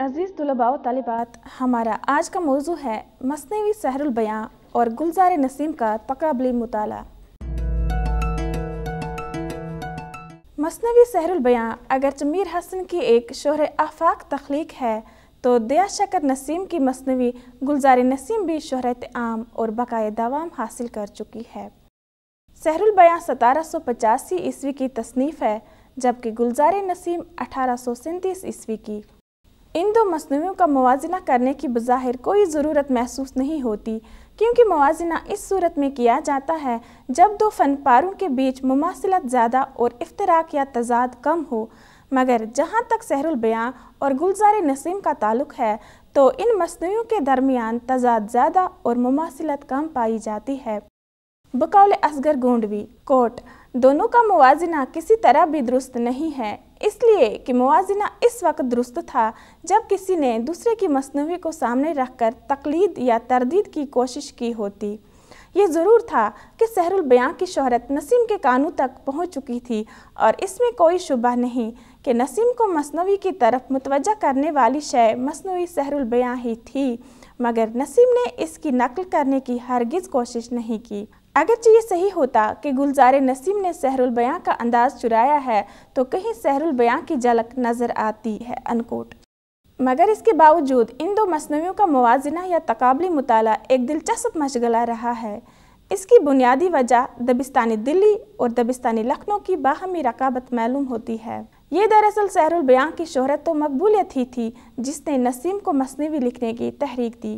अज़ीज़ तलबा तलबात हमारा आज का मौजू है मसनवी सहरुलबयाँ और गुलजार नसीम का तकबली मताल मसनवी सहरुलबयाँ अगर चमीर हसन की एक शहर आफाक तख्लीक है तो दया शकर नसीम की मसनवी गुलजार नसीम भी शहरत आम और बकाए दवाम हासिल कर चुकी है सहरुलबयाँ सतारह सौ पचासी ईस्वी की तसनीफ़ है जबकि गुलजार नसीम अठारह सौ सैंतीस ईस्वी की इन दो मसनूियों का मुजन करने की बज़ाहिर कोई ज़रूरत महसूस नहीं होती क्योंकि मुजना इस सूरत में किया जाता है जब दो फ़नपारों के बीच मुमासिलत ज़्यादा और इफ्तराक या तजाद कम हो मगर जहाँ तक सहरुलबयाँ और गुलजार नसीम का ताल्लुक है तो इन मसनूियों के दरमियान तजाद ज़्यादा और मुमासिलत कम पाई जाती है बकौल असगर गोंडवी कोट दोनों का मुजना किसी तरह भी दुरुस्त नहीं है इसलिए कि मुजना इस वक्त दुरुस्त था जब किसी ने दूसरे की मसनवी को सामने रखकर तकलीद या तरदीद की कोशिश की होती ये ज़रूर था कि सहरुल की शहरत नसीम के कानों तक पहुँच चुकी थी और इसमें कोई शुबा नहीं कि नसीम को मसनवी की तरफ मुतवजह करने वाली शय मसनवी सहरुल ही थी मगर नसीम ने इसकी नकल करने की हरगिज़ कोशिश नहीं की अगरचे ये सही होता कि गुलजार नसीम ने सहरुल बयां का अंदाज चुराया है तो कहीं सहरुल बयां की झलक नज़र आती है अनकोट मगर इसके बावजूद इन दो मसनवियों का मुजना या तकबली मताल एक दिलचस्प मशगला रहा है इसकी बुनियादी वजह दबिस्तानी दिल्ली और दबिस्तानी लखनऊ की बाहमी रकाबत मालूम होती है ये दरअसल सहरुल बयां की शहरत तो मकबूलियत ही थी जिसने नसीम को मसनवी लिखने की तहरीक दी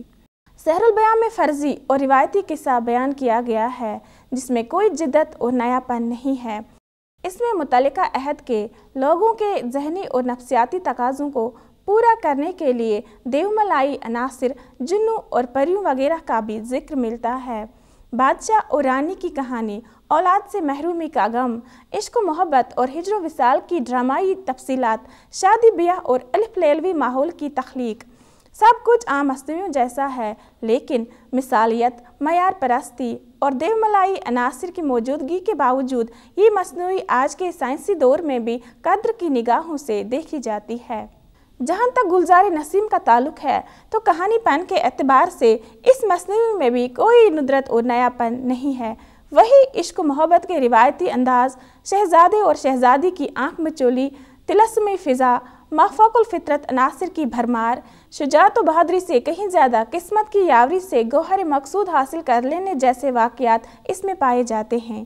सहरुल बयान में फर्जी और रिवायती किस्सा बयान किया गया है जिसमें कोई जिदत और नयापन नहीं है इसमें मुतलका अहद के लोगों के जहनी और नफसियाती तकाज़ों को पूरा करने के लिए देवमलाई अनासर जुन्नू और परियों वगैरह का भी जिक्र मिलता है बादशाह और रानी की कहानी औलाद से महरूमी का गम इश्क मोहब्बत और हिजर विसाल की ड्रामाई तफसीत शादी ब्याह और अलफ लेलवी माहौल की तख्लीक सब कुछ आम हस्तियों जैसा है लेकिन मिसालियत मैार परस्ती और देवमलाई अनासर की मौजूदगी के बावजूद ये मसनू आज के साइंसी दौर में भी कद्र की निगाहों से देखी जाती है जहाँ तक गुलजार नसीम का ताल्लुक है तो कहानी पन के अतबार से इस मसनू में भी कोई नुदरत और नयापन नहीं है वही इश्क मोहब्बत के रिवायती अंदाज शहजादे और शहजादी की आंख मचोली तिलस्मी फ़िज़ा फितरत अनासर की भरमार शुजात बहादरी से कहीं ज़्यादा किस्मत की यावरी से गोहर मकसूद हासिल कर लेने जैसे वाक़ात इसमें पाए जाते हैं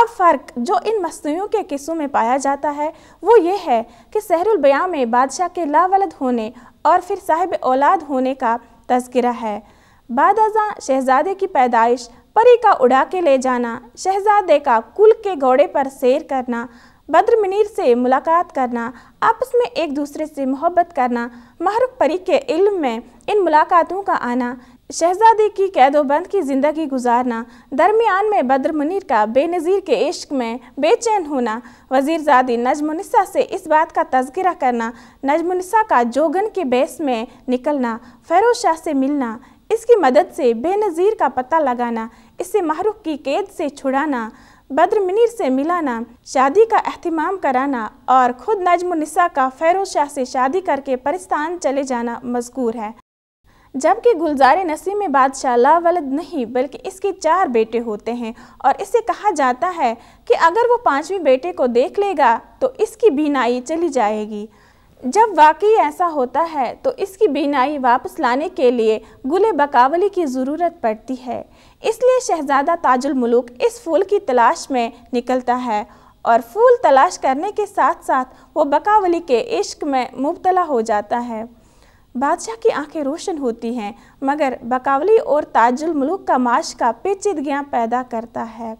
अब फ़र्क जो इन मसनू के किस्सों में पाया जाता है वो ये है कि सहरुलबयां में बादशाह के लावलद होने और फिर साहिब औलाद होने का तस्करा है बाद अजा शहजादे की पैदाइश परी का उड़ा के ले जाना शहजादे का कुल के घोड़े पर सैर करना बद्र मुनीर से मुलाकात करना आपस में एक दूसरे से मोहब्बत करना महरुख परी के इल्म में इन मुलाकातों का आना शहजादी की कैदोबंद की ज़िंदगी गुजारना दरमियान में बद्र मुनीर का बेनज़ीर के इश्क में बेचैन होना वजीरजादी नजमुनसा से इस बात का तस्करा करना नजमुनसा का जोगन के बेस में निकलना फरोज शाह से मिलना इसकी मदद से बेनज़ीर का पता लगाना इसे महरुख की कैद से छुड़ाना बद्र मिनीर से मिलाना शादी का अहतमाम कराना और खुद नसा का फैरोज शाह से शादी करके परिस्तान चले जाना मजकूर है जबकि गुलजार नसी में बादशाह ला वलद नहीं बल्कि इसके चार बेटे होते हैं और इसे कहा जाता है कि अगर वो पाँचवें बेटे को देख लेगा तो इसकी बीनाई चली जाएगी जब वाकई ऐसा होता है तो इसकी बीनाई वापस लाने के लिए गुल बकावली की ज़रूरत पड़ती है इसलिए शहजादा ताजुल मुलूक इस फूल की तलाश में निकलता है और फूल तलाश करने के साथ साथ वो बकावली के इश्क में मुबतला हो जाता है बादशाह की आंखें रोशन होती हैं मगर बकावली और ताजुल मुलूक का माश का पेचिदगियाँ पैदा करता है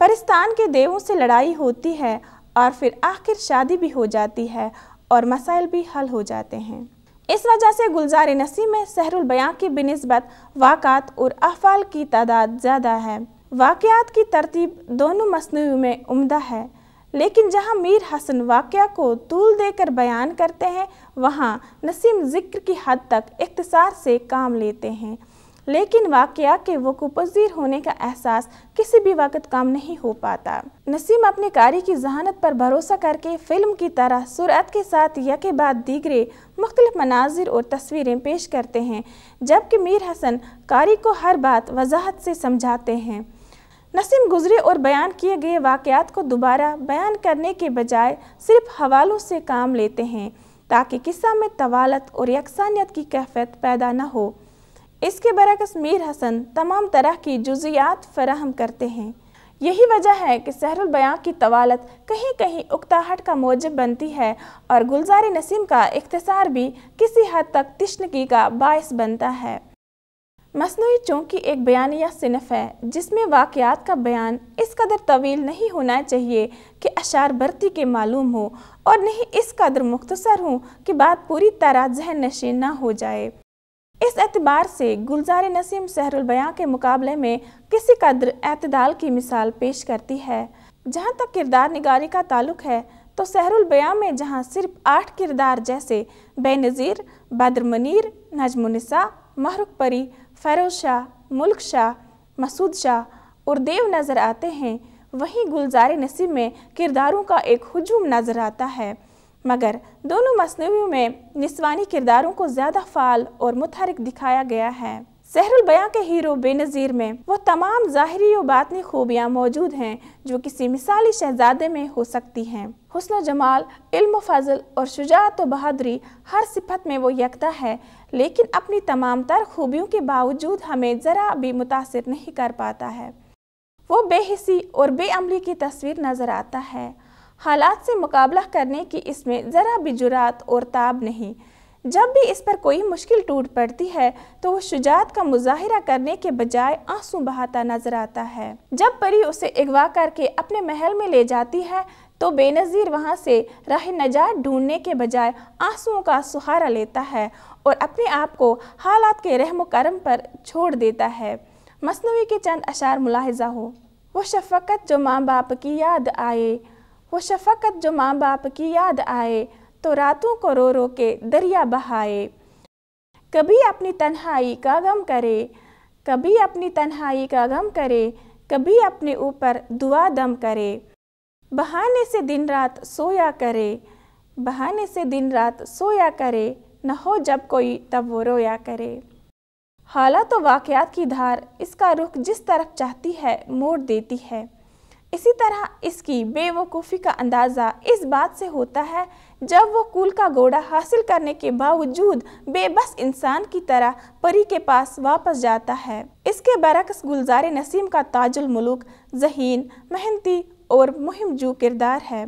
परिस्तान के देवों से लड़ाई होती है और फिर आखिर शादी भी हो जाती है और मसाइल भी हल हो जाते हैं इस वजह से गुलजार नसी में सहरुल बयां की बनस्बत वाक़ात और अफ़ाल की तादाद ज़्यादा है वाक़ात की तरतीब दोनों मसनू में उमदा है लेकिन जहाँ मीर हसन वाक़ को तूल देकर बयान करते हैं वहाँ नसीम ज़िक्र की हद तक इख्तसार से काम लेते हैं लेकिन वाक़ के वकू पजीर होने का एहसास किसी भी वक्त कम नहीं हो पाता नसीम अपने कारी की जहानत पर भरोसा करके फिल्म की तरह सुरत के साथ के बाद दीगरे मुख्तलि मनाजिर और तस्वीरें पेश करते हैं जबकि मीर हसन कारी को हर बात वजाहत से समझाते हैं नसीम गुजरे और बयान किए गए वाक़ात को दोबारा बयान करने के बजाय सिर्फ हवालों से काम लेते हैं ताकि किस्सा में तवालत और यकसानियत की कैफियत पैदा न हो इसके बरक्स मीर हसन तमाम तरह की जुजियात फराहम करते हैं यही वजह है कि सहरुल बयां की तवालत कहीं कहीं उकताहट का मौजब बनती है और गुलजार नसीम का इख्तसार भी किसी हद तक तश्नगी का बायस बनता है मसनू चौंकी एक बयानिया सिनफ है जिसमें वाकयात का बयान इस कदर तवील नहीं होना चाहिए कि अशार बरती के मालूम हो और नहीं इस कदर मुख्तसर हों कि बात पूरी तरह जहन नशीन ना हो जाए इस एतबार से गुलजार नसीम सहरुलबयां के मुकाबले में किसी कदर अतदाल की मिसाल पेश करती है जहाँ तक किरदार निगारी का ताल्लुक है तो सहरुलबयां में जहाँ सिर्फ आठ किरदार जैसे बेनज़ीर बद्र मुनीर महरुख परी फरोज शाह मुल्क शाह मसूद शाह और देव नज़र आते हैं वहीं गुलजार नसीम में किरदारों का एक हजूम नज़र आता है मगर दोनों मसनवियों में निस्वानी किरदारों को ज़्यादा फाल और मुतहरक दिखाया गया है सहरुल बयां के हीरो बेनज़ीर में वो तमाम ज़ाहरी और बातनी खूबियाँ मौजूद हैं जो किसी मिसाली शहजादे में हो सकती हैं हसन जमाल इल्म फजल और शुजात व बहादरी हर सिफत में वो यकता है लेकिन अपनी तमाम तर खूबियों के बावजूद हमें ज़रा भी मुतासर नहीं कर पाता है वो बेहिसी और बेअमली की तस्वीर नज़र आता है हालात से मुकाबला करने की इसमें ज़रा भी जुरात और ताब नहीं जब भी इस पर कोई मुश्किल टूट पड़ती है तो वह शुजात का मुजाहरा करने के बजाय आंसू बहाता नजर आता है जब परी उसे अगवा करके अपने महल में ले जाती है तो बेनज़ीर वहाँ से राह नजात ढूंढने के बजाय आंसुओं का सहारा लेता है और अपने आप को हालात के रहम करम पर छोड़ देता है मसनवी के चंद अशार मुलाहजा हो वो शफकत जो माँ बाप की याद आए वो शफकत जो माँ बाप की याद आए तो रातों को रो रो के दरिया बहाए कभी अपनी तन्हाई का गम करे कभी अपनी तन्हाई का गम करे कभी अपने ऊपर दुआ दम करे बहाने से दिन रात सोया करे बहाने से दिन रात सोया करे न हो जब कोई तब वो रोया करे हालात तो वाक़ की धार इसका रुख जिस तरफ चाहती है मोड़ देती है इसी तरह इसकी बेवकूफ़ी का अंदाज़ा इस बात से होता है जब वो कुल का घोड़ा हासिल करने के बावजूद बेबस इंसान की तरह परी के पास वापस जाता है इसके बरक्स गुलजार नसीम का ताजुल मुलूक जहीन मेहनती और मुहिमजू किरदार है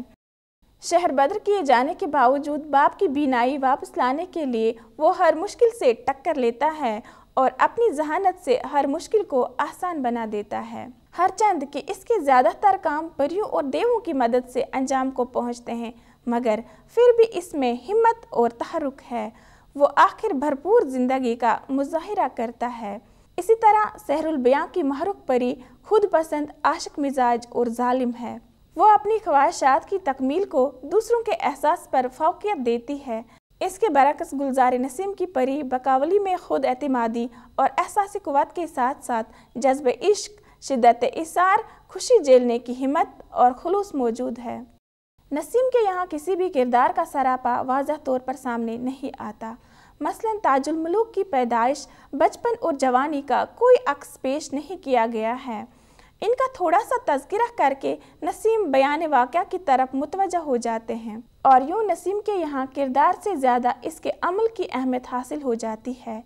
शहर बदर किए जाने के बावजूद बाप की बीनाई वापस लाने के लिए वो हर मुश्किल से टक्कर लेता है और अपनी जहानत से हर मुश्किल को आसान बना देता है हर चंद के इसके ज़्यादातर काम परियों और देवों की मदद से अंजाम को पहुँचते हैं मगर फिर भी इसमें हिम्मत और तहरुक है वो आखिर भरपूर ज़िंदगी का मुजाहरा करता है इसी तरह सहरुल बया की महरुख परी खुद पसंद आशक मिजाज और जालिम है वो अपनी ख्वाहिशात की तकमील को दूसरों के एहसास पर फोकियत देती है इसके बरक्स गुलजार नसीम की परी बकावली में खुद अतमादी और एहसास कुत के साथ साथ जज्ब इश्क शिदत इसार खुशी झेलने की हिम्मत और खलूस मौजूद है नसीम के यहाँ किसी भी किरदार का सरापा वाजह तौर पर सामने नहीं आता मसलन ताजुलमलूक की पैदाइश बचपन और जवानी का कोई अक्स पेश नहीं किया गया है इनका थोड़ा सा तस्करा करके नसीम बयान वाक़ की तरफ मुतवजह हो जाते हैं और यूँ नसीम के यहाँ किरदार से ज़्यादा इसके अमल की अहमियत हासिल हो जाती है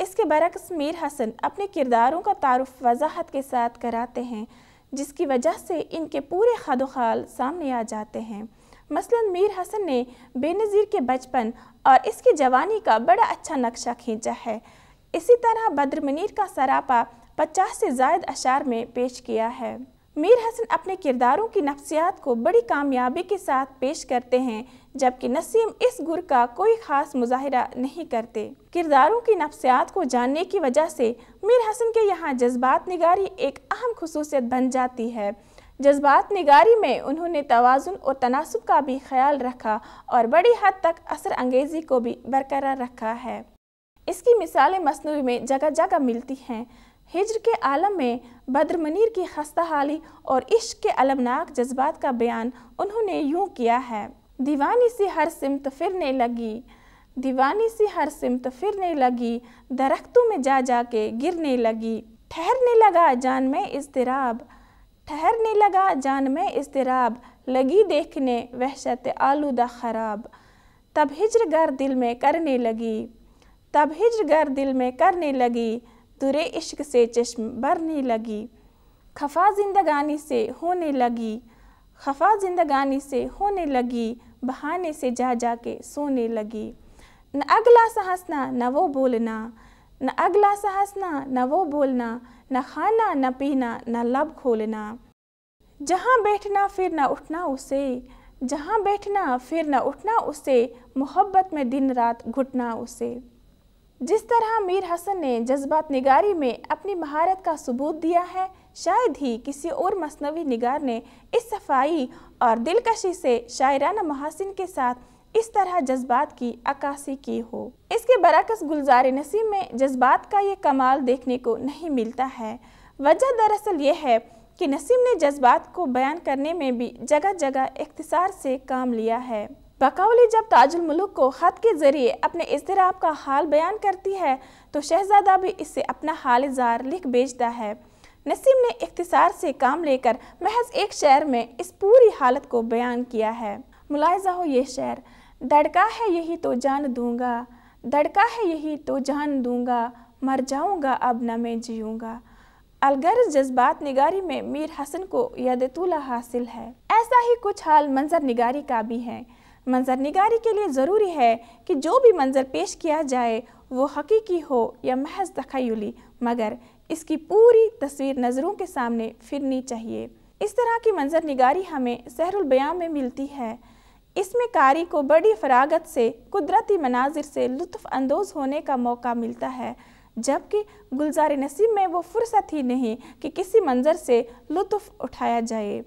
इसके बरक्स मीर हसन अपने किरदारों का तारफ़ वजाहत के साथ कराते हैं जिसकी वजह से इनके पूरे खदोखाल सामने आ जाते हैं मसलन मीर हसन ने बेनज़ीर के बचपन और इसकी जवानी का बड़ा अच्छा नक्शा खींचा है इसी तरह बद्र मुनीर का सरापा 50 से जायद अशार में पेश किया है मीर हसन अपने किरदारों की नफ्सियात को बड़ी कामयाबी के साथ पेश करते हैं जबकि नसीम इस गुर का कोई ख़ास मुजाहरा नहीं करते किरदारों की नफ्सियात को जानने की वजह से मीर हसन के यहाँ जज्बात निगारी एक अहम खसूसियत बन जाती है जज्बात निगारी में उन्होंने तोज़ुन और तनासब का भी ख्याल रखा और बड़ी हद तक असर अंगेज़ी को भी बरकरार रखा है इसकी मिसालें मसनू में जगह जगह मिलती हैं हिजर के आलम में बद्र की खस्ता हाली और इश्क के अलमनाक जज्बात का बयान उन्होंने यूँ किया है दीवानी सी हर सिमत फिरने लगी दीवानी सी हर सिमत फिरने लगी दरख्तों में जा जा के गिरने लगी ठहरने लगा जान में इसतराब ठहरने लगा जान में इसतराब लगी देखने वहशत आलूदा खराब तब हिजर गर दिल में करने लगी तब हिजर गर दिल में करने लगी तुरे इश्क से चश्म भरने लगी खफा जिंदगानी से होने लगी खफा जिंदगानी से होने लगी बहाने से जा जा के सोने लगी न अगला सा हंसना न वो बोलना न अगला सा हंसना न वो बोलना न खाना न पीना न लब खोलना जहाँ बैठना फिर न उठना उसे जहाँ बैठना फिर न उठना उसे मोहब्बत में दिन रात घुटना उसे जिस तरह मीर हसन ने जज्बात निगारी में अपनी महारत का सबूत दिया है शायद ही किसी और मसनवी निगार ने इस सफाई और दिलकशी से शायराना महासिन के साथ इस तरह जज्बात की अक्सी की हो इसके बरकस गुलजार नसीम में जज्बात का ये कमाल देखने को नहीं मिलता है वजह दरअसल यह है कि नसीम ने जज्बात को बयान करने में भी जगह जगह इकतसार से काम लिया है बकावली जब ताजुल मुल्क को ख़त के ज़रिए अपने इसतराब का हाल बयान करती है तो शहजादा भी इससे अपना हाल इजार लिख भेजता है नसीम ने इख्तिसार से काम लेकर महज एक शहर में इस पूरी हालत को बयान किया है मुलायजा हो ये शहर धड़का है यही तो जान दूंगा धड़का है यही तो जान दूंगा मर जाऊंगा अब न मैं जीऊँगा अलगर जज्बात निगारी में मीर हसन को यादतुल्ला हासिल है ऐसा ही कुछ हाल मंजर निगारी का भी है निगारी के लिए ज़रूरी है कि जो भी मंज़र पेश किया जाए वो हकीकी हो या महज तखयली मगर इसकी पूरी तस्वीर नज़रों के सामने फिरनी चाहिए इस तरह की मंजर निगारी हमें सहरुलबयाम में मिलती है इसमें कारी को बड़ी फरागत से कुदरती मनाजिर से लुफ़ानंदोज़ होने का मौका मिलता है जबकि गुलजार नसीब में वो फुर्सत ही नहीं कि किसी मंजर से लुत्फ़ उठाया जाए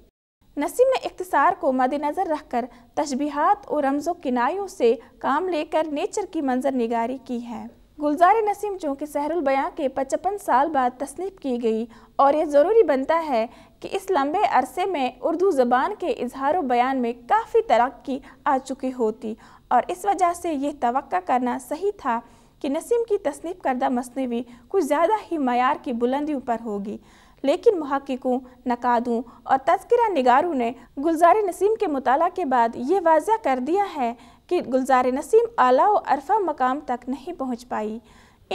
नसीम ने इकतसार को रख रखकर तशबीहात और रमजो किनायों से काम लेकर नेचर की मंजर निगारी की है गुलजार नसीम जो कि सहरुलबयां के पचपन साल बाद तस्लीफ की गई और यह ज़रूरी बनता है कि इस लंबे अरसे में उर्दू ज़बान के इजहार बयान में काफ़ी तरक्की आ चुकी होती और इस वजह से यह तो करना सही था कि नसीम की तस्नीफ करदा मसनवी कुछ ज़्यादा ही मैार की बुलंदियों पर होगी लेकिन महक्कों नकादों और तस्करा निगारों ने गुलजार नसीम के मुताला के बाद ये वाजह कर दिया है कि गुलजार नसीम आला और अरफा मकाम तक नहीं पहुँच पाई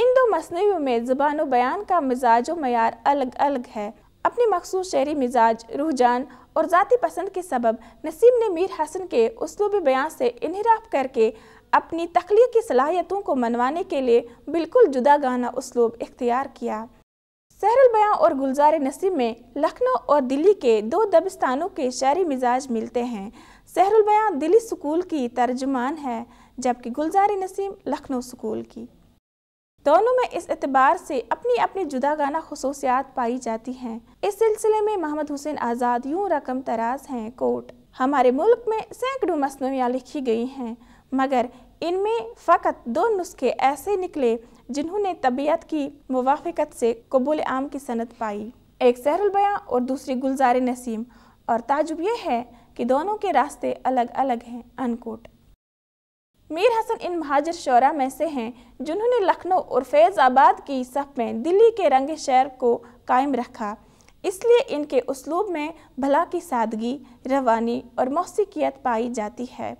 इन दो मसनवियों में ज़बान बयान का मिजाज व मैार अलग अलग है अपने मखसूस शहरी मिजाज रुझान और ज़ाती पसंद के सबब नसीम ने मीर हसन के उसलूब बयान से इनहराफ करके अपनी तख्लीकी सलाहियतों को मनवाने के लिए बिल्कुल जुदा गाना उसलूब इख्तियार किया सहरल बयां और गुलजार नसीब में लखनऊ और दिल्ली के दो दबिस्तानों के शहरी मिजाज मिलते हैं सहरुल बयां दिल्ली स्कूल की तर्जमान है जबकि गुलजार नसीम लखनऊ स्कूल की दोनों में इस एतबार से अपनी अपनी जुदा गाना खसूसियात पाई जाती हैं इस सिलसिले में मोहम्मद हुसैन आज़ाद यूँ रकम तराज हैं कोट हमारे मुल्क में सैकड़ों मसनवियाँ लिखी गई हैं मगर इनमें फ़कत दो नुस्खे ऐसे निकले जिन्होंने तबीयत की मुवाफ़त से कबूल आम की सनत पाई एक सहरबयाँ और दूसरी गुलजार नसीम और ताजुब यह है कि दोनों के रास्ते अलग अलग हैं अनकोट मीर हसन इन महाजर शौरा में से हैं जिन्होंने लखनऊ और फैज़ाबाद की सफ में दिल्ली के रंग शहर को कायम रखा इसलिए इनके उसलूब में भला की सादगी रवानी और मौसीकियत पाई जाती है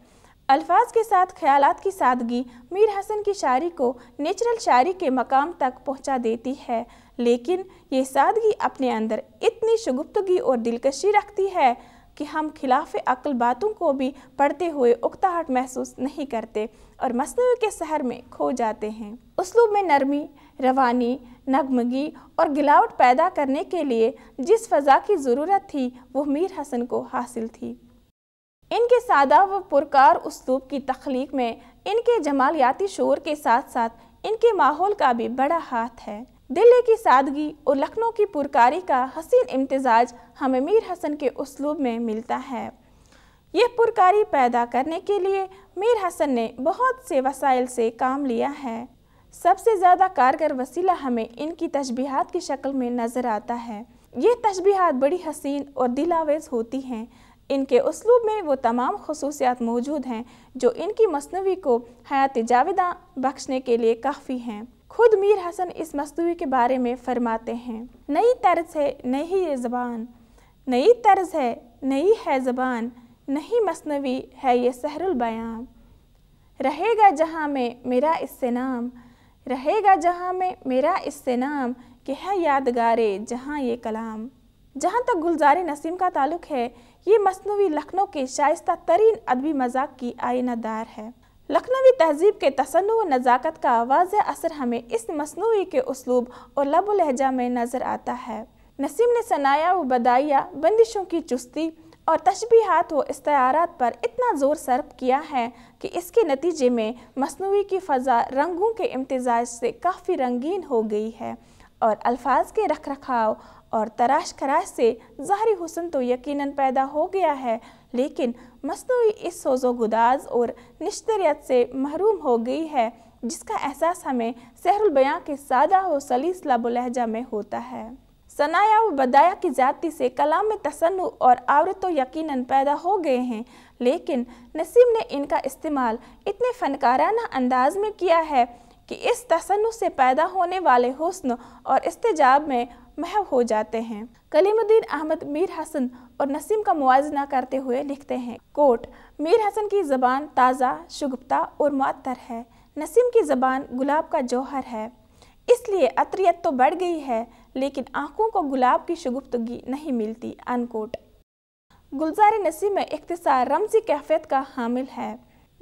अल्फाज के साथ ख्याल की सादगी मीर हसन की शायरी को नेचुरल शायरी के मकाम तक पहुंचा देती है लेकिन ये सादगी अपने अंदर इतनी शगुफ्तगी और दिलकशी रखती है कि हम खिलाफ अक्ल बातों को भी पढ़ते हुए उकताहट महसूस नहीं करते और मसनू के शहर में खो जाते हैं उसलूब में नरमी रवानी नगमगी और गिलावट पैदा करने के लिए जिस फ़ज़ा की ज़रूरत थी वह मीर हसन को हासिल थी इनके सादा व पुरकार उसलूब की तख्लीक में इनके जमालियाती शोर के साथ साथ इनके माहौल का भी बड़ा हाथ है दिल्ली की सादगी और लखनऊ की पुरकारी का हसीन इम्तजाज हमें मीर हसन के उसलूब में मिलता है यह पुरकारी पैदा करने के लिए मीर हसन ने बहुत से वसाइल से काम लिया है सबसे ज़्यादा कारगर वसीला हमें इनकी तशबीहात की शक्ल में नज़र आता है ये तशबीहात बड़ी हसीन और दिलावेज होती हैं इनके उसलूब में वो तमाम खसूसियात मौजूद हैं जो इनकी मसनवी को हयात जाविदा बख्शने के लिए काफ़ी हैं खुद मीर हसन इस मसनवी के बारे में फरमाते हैं नई तर्ज है नहीं ये ज़बान नई तर्ज है नई है ज़बान नहीं मसनवी है ये सहरुलबयाम रहेगा जहाँ में मेरा इससे नाम रहेगा जहाँ में मेरा इससे नाम कि है यादगार जहाँ ये कलाम जहाँ तक गुलजार नसीम का ताल्लुक है ये मसनू लखनऊ के शाइस्ता तरीन अदबी मजाक की आइनादार है लखनवी तहजीब के तसन व नज़ाकत का वाज असर हमें इस मसनू के उसलूब और लब लहजा में नज़र आता है नसीम ने सनाया व बदाया बंदिशों की चुस्ती और तशबीहात व इस्तारात पर इतना ज़ोर सर्प किया है कि इसके नतीजे में मसनू की फ़ज़ा रंगों के इम्तजाज से काफ़ी रंगीन हो गई है और अल्फाज के रख रखाव और तराश खराश से ज़ाहरी हुसन तो यकीनन पैदा हो गया है लेकिन मसनू इस सोजो गुदाज और नश्तरियत से महरूम हो गई है जिसका एहसास हमें सहरुलबयाँ के सादा व सलीस लबलहजा में होता है सनाया व बदाया की जाति से कलाम में तसनु और आवरत तो यकीनन पैदा हो गए हैं लेकिन नसीम ने इनका इस्तेमाल इतने फनकाराना अंदाज में किया है कि इस तसनु से पैदा होने वाले हुस्न और इस्तेजाब में महव हो जाते हैं कलीमुद्दीन अहमद मीर हसन और नसीम का मुआजना करते हुए लिखते हैं कोट मीर हसन की ज़बान ताज़ा शुगुप्ता और मअतर है नसीम की ज़बान गुलाब का जौहर है इसलिए अतरीत तो बढ़ गई है लेकिन आँखों को गुलाब की शुगुप्तगी नहीं मिलती अनकोट गुलजार नसीम में इकतसार रमजी कैफियत का हामिल है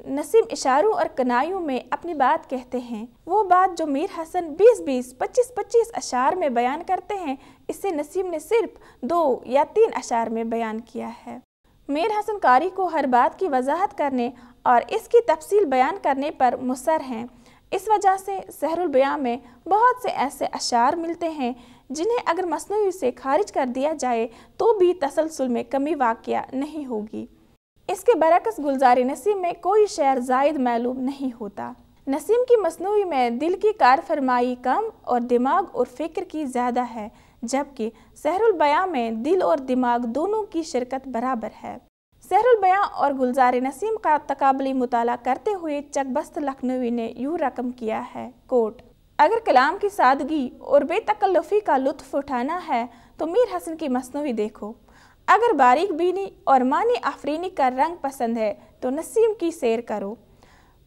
नसीम इशारों और कनाइयों में अपनी बात कहते हैं वो बात जो मीर हसन 20-20, 25-25 अशार में बयान करते हैं इसे नसीम ने सिर्फ दो या तीन अशार में बयान किया है मीर हसन कारी को हर बात की वजाहत करने और इसकी तफसील बयान करने पर मुसर हैं इस वजह से सहरुलबया में बहुत से ऐसे अशार मिलते हैं जिन्हें अगर मसनू से खारिज कर दिया जाए तो भी तसलसल में कमी वाक़ नहीं होगी इसके बरक्स गुलजार नसीम में कोई शेर जायद मालूम नहीं होता नसीम की मसनू में दिल की कार फरमाई कम और दिमाग और फिक्र की ज़्यादा है जबकि सहरुलबया में दिल और दिमाग दोनों की शिरकत बराबर है सहरुलबया और गुलजार नसीम का तकबली मुताल करते हुए चकबस्त लखनवी ने यूँ रकम किया है कोट अगर कलाम की सादगी और बेतकल्लफ़ी का लुत्फ़ उठाना है तो मीर हसन की मसनू देखो अगर बारीक बीनी और मानी आफरीनी का रंग पसंद है तो नसीम की सैर करो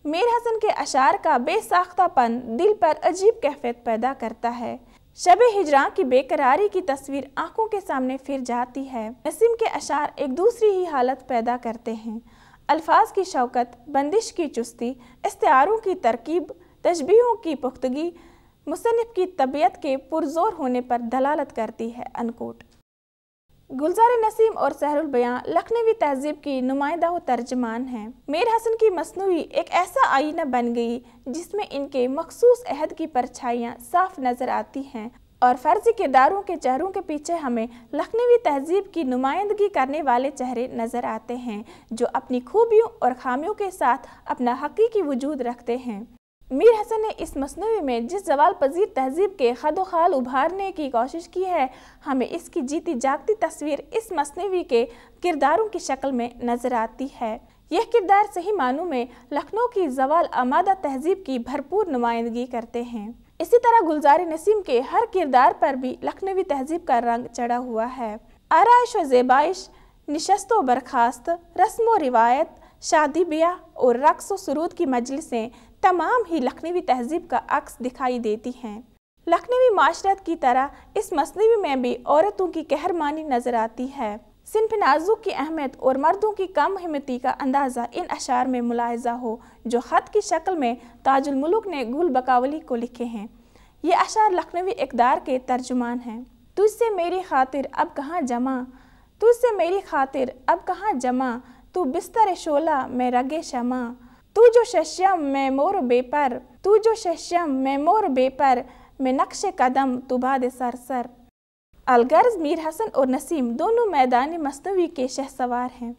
मीर हसन के अशार का बेसाख्तापन दिल पर अजीब कैफियत पैदा करता है शब हिजरा की बेकरारी की तस्वीर आंखों के सामने फिर जाती है नसीम के अशार एक दूसरी ही हालत पैदा करते हैं अल्फाज की शौकत बंदिश की चुस्ती इस्तारों की तरकीब तशबियों की पुख्तगी मुसनफ़ की तबीयत के पुरजोर होने पर दलालत करती है अनकोट गुलजार नसीम और सहरुल बयां लखनवी तहजीब की नुमाइंदा व तर्जमान हैं मेर हसन की मसनू एक ऐसा आईना बन गई जिसमें इनके मखसूस अहद की परछाइयाँ साफ नज़र आती हैं और फर्जी किरदारों के चेहरों के पीछे हमें लखनवी तहजीब की नुमाइंदगी करने वाले चेहरे नज़र आते हैं जो अपनी खूबियों और खामियों के साथ अपना हकीकी वजूद रखते हैं मीर हसन ने इस मसनवी में जिस जवाल पजीर तहजीब के खद खाल उभारने की कोशिश की है हमें इसकी जीती जागती तस्वीर इस मसनवी के किरदारों की शक्ल में नज़र आती है यह किरदार सही मानों में लखनऊ की जवाल आमादा तहजीब की भरपूर नुमाइंदगी करते हैं इसी तरह गुलजार नसीम के हर किरदार पर भी लखनवी तहजीब का रंग चढ़ा हुआ है आरइश व जेबाइश नशस्त व बर्खास्त रस्म व रिवायत शादी ब्याह और रक्स व सरूद की मजलिसें तमाम ही लखनवी तहजीब का अक्स दिखाई देती हैं लखनवी माशरत की तरह इस मसनवी में भी औरतों की कहरमानी नज़र आती है सिंफ नाजुक की अहमियत और मर्दों की कम हिमती का अंदाज़ा इन अशार में मुलायजा हो जो ख़त की शक्ल में ताजुल ताजुलमलुक ने गुल बकावली को लिखे हैं ये अशार लखनवी इकदार के तर्जुमान हैं तुझसे मेरी खातिर अब कहाँ जमा तुझसे मेरी खातिर अब कहाँ जमा तू बिस्तर शोला में रगे शमा तू जो शश्यम मैं मोर बेपर तू जो शश्यम मैं मोर बेपर मैं नक्श कदम तुबाद सर सर अलगर्ज मीर हसन और नसीम दोनों मैदान मस्तवी के शह सवार हैं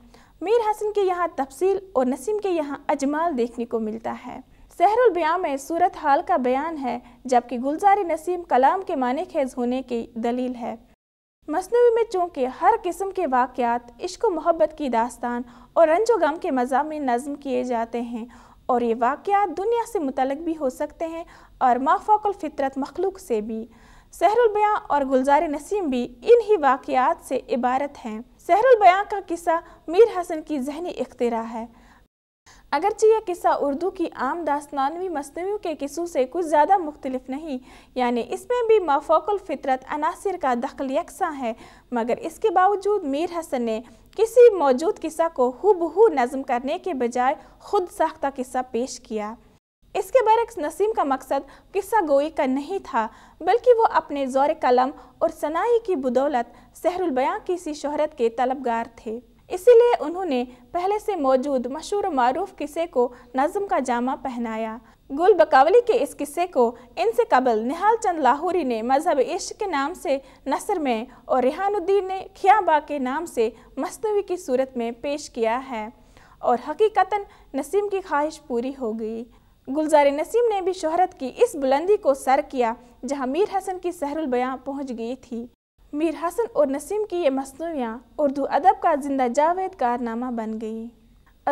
मीर हसन के यहाँ तफसील और नसीम के यहाँ अजमाल देखने को मिलता है सहरुल ब्याह में सूरत हाल का बयान है जबकि गुलजार नसीम कलाम के माने खेज होने की दलील है मसनू में चूँकि हर किस्म के वाक़ात इश्क मोहब्बत की दास्तान और रंज गम के मजामी नज़म किए जाते हैं और ये वाक़ात दुनिया से मुतलक भी हो सकते हैं और माफाकुलफ़ितरत मखलूक से भी सहरुलबयाँ और गुलजार नसीम भी इन ही वाक़ात से इबारत हैं सहरुलबयाँ का किस्सा मीर हसन की जहनी इख्तरा है अगरचे यह किस्सा उर्दू की आम दास्तानवी मसनवियों के किस्सों से कुछ ज़्यादा मुख्तलिफ नहीं यानी इसमें भी माफोकल फितरत अनासर का दखल यकसा है मगर इसके बावजूद मीर हसन ने किसी मौजूद किस्सा को हु नज़म करने के बजाय खुद साख्ता किस्सा पेश किया इसके बरक्स नसीम का मकसद किस्सा गोई का नहीं था बल्कि वो अपने जोर कलम और सनाई की बदौलत सहरुलबयां की सी शहरत के तलबगार थे इसीलिए उन्होंने पहले से मौजूद मशहूर मरूफ किस्से को नज़म का जामा पहनाया गुल बकावली के इस किस्से को इनसे कबल निहाल चंद लाहौरी ने मजहब इश्क के नाम से नसर में और रिहानुद्दीन ने खियाबा के नाम से मस्तवी की सूरत में पेश किया है और हकीकता नसीम की ख्वाहिश पूरी हो गई गुलजार नसीम ने भी शहरत की इस बुलंदी को सर किया जहां मीर हसन की सहरुल बयां पहुंच गई थी मीर हसन और नसीम की ये मसनूियाँ उर्दू अदब का जिंदा जावेद कारनामा बन गई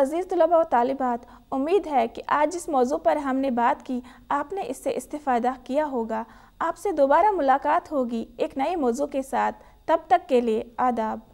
अज़ीज़ तलबा व तालिबात उम्मीद है कि आज जिस मौजू पर हमने बात की आपने इससे इस्तेफादा किया होगा आपसे दोबारा मुलाकात होगी एक नए मौजू के साथ तब तक के लिए आदाब